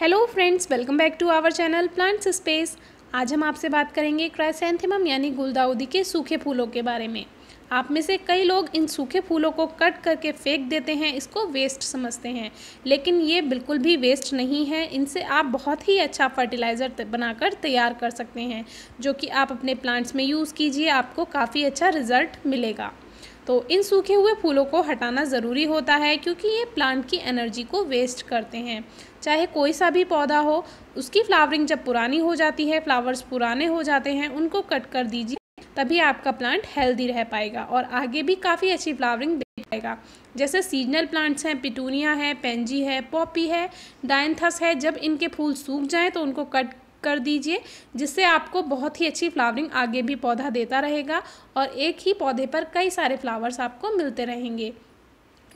hello friends welcome back to our channel plants space आज हम आपसे बात करेंगे क्राइसेंथेमम यानी गुलदाउदी के सूखे फूलों के बारे में आप में से कई लोग इन सूखे फूलों को कट करके फेंक देते हैं इसको वेस्ट समझते हैं लेकिन ये बिल्कुल भी वेस्ट नहीं है इनसे आप बहुत ही अच्छा फर्टिलाइज़र बनाकर तैयार कर सकते हैं जो कि आप अपने प्लांट्स में यूज़ कीजिए आपको काफ़ी अच्छा रिज़ल्ट मिलेगा तो इन सूखे हुए फूलों को हटाना ज़रूरी होता है क्योंकि ये प्लांट की एनर्जी को वेस्ट करते हैं चाहे कोई सा भी पौधा हो उसकी फ्लावरिंग जब पुरानी हो जाती है फ्लावर्स पुराने हो जाते हैं उनको कट कर दीजिए तभी आपका प्लांट हेल्दी रह पाएगा और आगे भी काफ़ी अच्छी फ्लावरिंग दे पाएगा जैसे सीजनल प्लांट्स हैं पिटूनिया है पेंजी है पॉपी है डायनथस है जब इनके फूल सूख जाएँ तो उनको कट कर दीजिए जिससे आपको बहुत ही अच्छी फ्लावरिंग आगे भी पौधा देता रहेगा और एक ही पौधे पर कई सारे फ्लावर्स आपको मिलते रहेंगे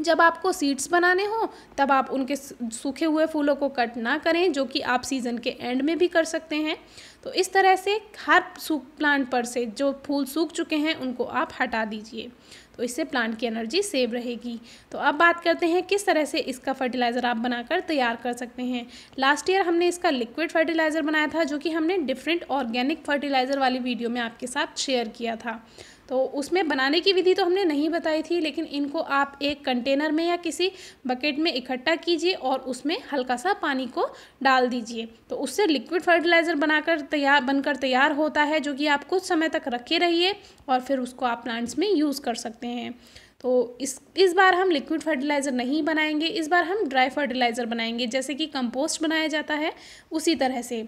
जब आपको सीड्स बनाने हों तब आप उनके सूखे हुए फूलों को कट ना करें जो कि आप सीज़न के एंड में भी कर सकते हैं तो इस तरह से हर सूख प्लांट पर से जो फूल सूख चुके हैं उनको आप हटा दीजिए तो इससे प्लांट की एनर्जी सेव रहेगी तो अब बात करते हैं किस तरह से इसका फर्टिलाइज़र आप बनाकर तैयार कर सकते हैं लास्ट ईयर हमने इसका लिक्विड फर्टिलाइज़र बनाया था जो कि हमने डिफरेंट ऑर्गेनिक फर्टिलाइज़र वाली वीडियो में आपके साथ शेयर किया था तो उसमें बनाने की विधि तो हमने नहीं बताई थी लेकिन इनको आप एक कंटेनर में या किसी बकेट में इकट्ठा कीजिए और उसमें हल्का सा पानी को डाल दीजिए तो उससे लिक्विड फर्टिलाइज़र बनाकर तैयार बनकर तैयार होता है जो कि आप कुछ समय तक रखे रहिए और फिर उसको आप प्लांट्स में यूज़ कर सकते हैं तो इस इस बार हम लिक्विड फर्टिलाइज़र नहीं बनाएंगे इस बार हम ड्राई फर्टिलाइज़र बनाएंगे जैसे कि कंपोस्ट बनाया जाता है उसी तरह से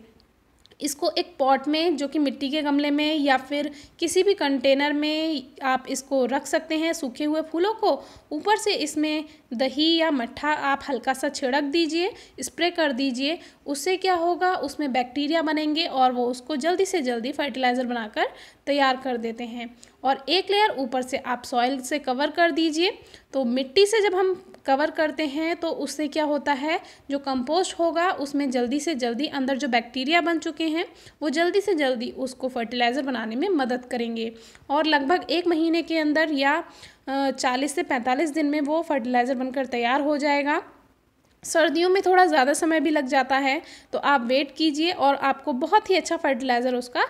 इसको एक पॉट में जो कि मिट्टी के गमले में या फिर किसी भी कंटेनर में आप इसको रख सकते हैं सूखे हुए फूलों को ऊपर से इसमें दही या मट्ठा आप हल्का सा छिड़क दीजिए स्प्रे कर दीजिए उससे क्या होगा उसमें बैक्टीरिया बनेंगे और वो उसको जल्दी से जल्दी फर्टिलाइज़र बनाकर तैयार कर देते हैं और एक लेयर ऊपर से आप सॉइल से कवर कर दीजिए तो मिट्टी से जब हम कवर करते हैं तो उससे क्या होता है जो कंपोस्ट होगा उसमें जल्दी से जल्दी अंदर जो बैक्टीरिया बन चुके हैं वो जल्दी से जल्दी उसको फर्टिलाइज़र बनाने में मदद करेंगे और लगभग एक महीने के अंदर या चालीस से पैंतालीस दिन में वो फर्टिलाइज़र बनकर तैयार हो जाएगा सर्दियों में थोड़ा ज़्यादा समय भी लग जाता है तो आप वेट कीजिए और आपको बहुत ही अच्छा फर्टिलाइज़र उसका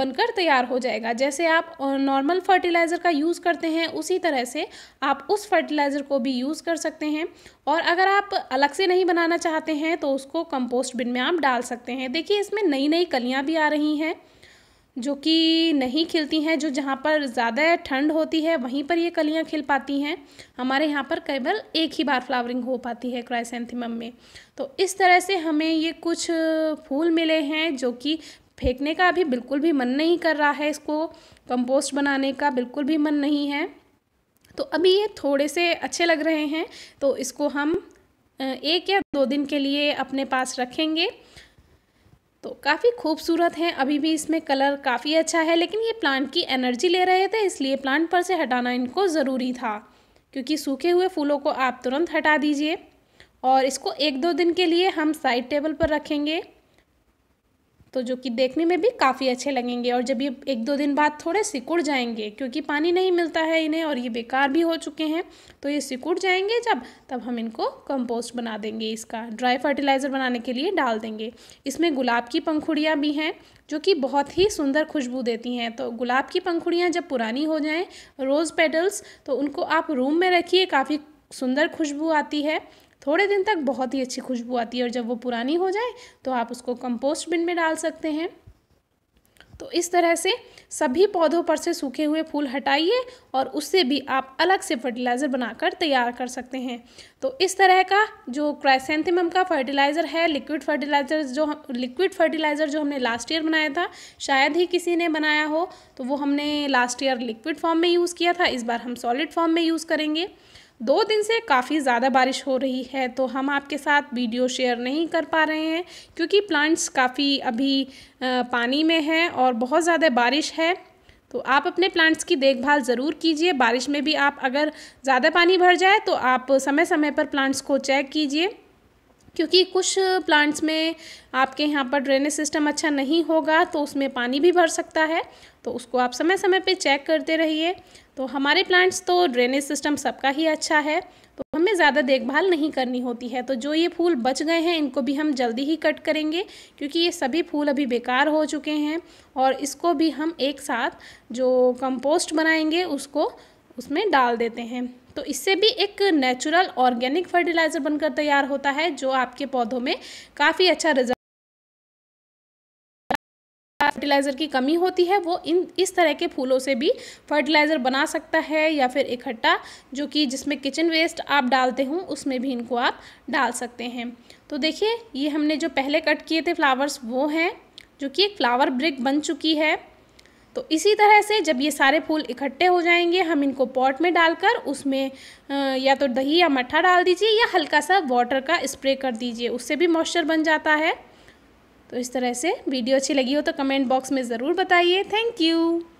बनकर तैयार हो जाएगा जैसे आप नॉर्मल फर्टिलाइज़र का यूज़ करते हैं उसी तरह से आप उस फर्टिलाइज़र को भी यूज़ कर सकते हैं और अगर आप अलग से नहीं बनाना चाहते हैं तो उसको कंपोस्ट बिन में आप डाल सकते हैं देखिए इसमें नई नई कलियाँ भी आ रही हैं जो कि नहीं खिलती हैं जो जहाँ पर ज़्यादा ठंड होती है वहीं पर ये कलियाँ खिल पाती हैं हमारे यहाँ पर केवल एक ही बार फ्लावरिंग हो पाती है क्राइसेंथिमम में तो इस तरह से हमें ये कुछ फूल मिले हैं जो कि फेंकने का अभी बिल्कुल भी मन नहीं कर रहा है इसको कंपोस्ट बनाने का बिल्कुल भी मन नहीं है तो अभी ये थोड़े से अच्छे लग रहे हैं तो इसको हम एक या दो दिन के लिए अपने पास रखेंगे तो काफ़ी खूबसूरत हैं अभी भी इसमें कलर काफ़ी अच्छा है लेकिन ये प्लांट की एनर्जी ले रहे थे इसलिए प्लांट पर से हटाना इनको ज़रूरी था क्योंकि सूखे हुए फूलों को आप तुरंत हटा दीजिए और इसको एक दो दिन के लिए हम साइड टेबल पर रखेंगे तो जो कि देखने में भी काफ़ी अच्छे लगेंगे और जब ये एक दो दिन बाद थोड़े सिकुड़ जाएंगे क्योंकि पानी नहीं मिलता है इन्हें और ये बेकार भी हो चुके हैं तो ये सिकुड़ जाएंगे जब तब हम इनको कंपोस्ट बना देंगे इसका ड्राई फर्टिलाइज़र बनाने के लिए डाल देंगे इसमें गुलाब की पंखुड़ियाँ भी हैं जो कि बहुत ही सुंदर खुशबू देती हैं तो गुलाब की पंखुड़ियाँ जब पुरानी हो जाएँ रोज़ पेडल्स तो उनको आप रूम में रखिए काफ़ी सुंदर खुशबू आती है थोड़े दिन तक बहुत ही अच्छी खुशबू आती है और जब वो पुरानी हो जाए तो आप उसको कंपोस्ट बिन में डाल सकते हैं तो इस तरह से सभी पौधों पर से सूखे हुए फूल हटाइए और उससे भी आप अलग से फर्टिलाइज़र बनाकर तैयार कर सकते हैं तो इस तरह का जो क्राइसेंथेमम का फर्टिलाइज़र है लिक्विड फर्टिलाइज़र जो लिक्विड फर्टिलाइज़र जो हमने लास्ट ईयर बनाया था शायद ही किसी ने बनाया हो तो वो हमने लास्ट ईयर लिक्विड फॉर्म में यूज़ किया था इस बार हम सॉलिड फॉर्म में यूज़ करेंगे दो दिन से काफ़ी ज़्यादा बारिश हो रही है तो हम आपके साथ वीडियो शेयर नहीं कर पा रहे हैं क्योंकि प्लांट्स काफ़ी अभी पानी में हैं और बहुत ज़्यादा बारिश है तो आप अपने प्लांट्स की देखभाल ज़रूर कीजिए बारिश में भी आप अगर ज़्यादा पानी भर जाए तो आप समय समय पर प्लांट्स को चेक कीजिए क्योंकि कुछ प्लांट्स में आपके यहाँ पर ड्रेनेज सिस्टम अच्छा नहीं होगा तो उसमें पानी भी भर सकता है तो उसको आप समय समय पे चेक करते रहिए तो हमारे प्लांट्स तो ड्रेनेज सिस्टम सबका ही अच्छा है तो हमें ज़्यादा देखभाल नहीं करनी होती है तो जो ये फूल बच गए हैं इनको भी हम जल्दी ही कट करेंगे क्योंकि ये सभी फूल अभी बेकार हो चुके हैं और इसको भी हम एक साथ जो कंपोस्ट बनाएंगे उसको उसमें डाल देते हैं तो इससे भी एक नेचुरल ऑर्गेनिक फर्टिलाइज़र बनकर तैयार होता है जो आपके पौधों में काफ़ी अच्छा रिजल्ट फर्टिलाइज़र की कमी होती है वो इन इस तरह के फूलों से भी फर्टिलाइज़र बना सकता है या फिर इकट्ठा जो कि जिसमें किचन वेस्ट आप डालते हों उसमें भी इनको आप डाल सकते हैं तो देखिए ये हमने जो पहले कट किए थे फ्लावर्स वो हैं जो कि एक फ्लावर ब्रिक बन चुकी है तो इसी तरह से जब ये सारे फूल इकट्ठे हो जाएंगे हम इनको पॉट में डालकर उसमें या तो दही या मट्ठा डाल दीजिए या हल्का सा वाटर का स्प्रे कर दीजिए उससे भी मॉइस्चर बन जाता है तो इस तरह से वीडियो अच्छी लगी हो तो कमेंट बॉक्स में ज़रूर बताइए थैंक यू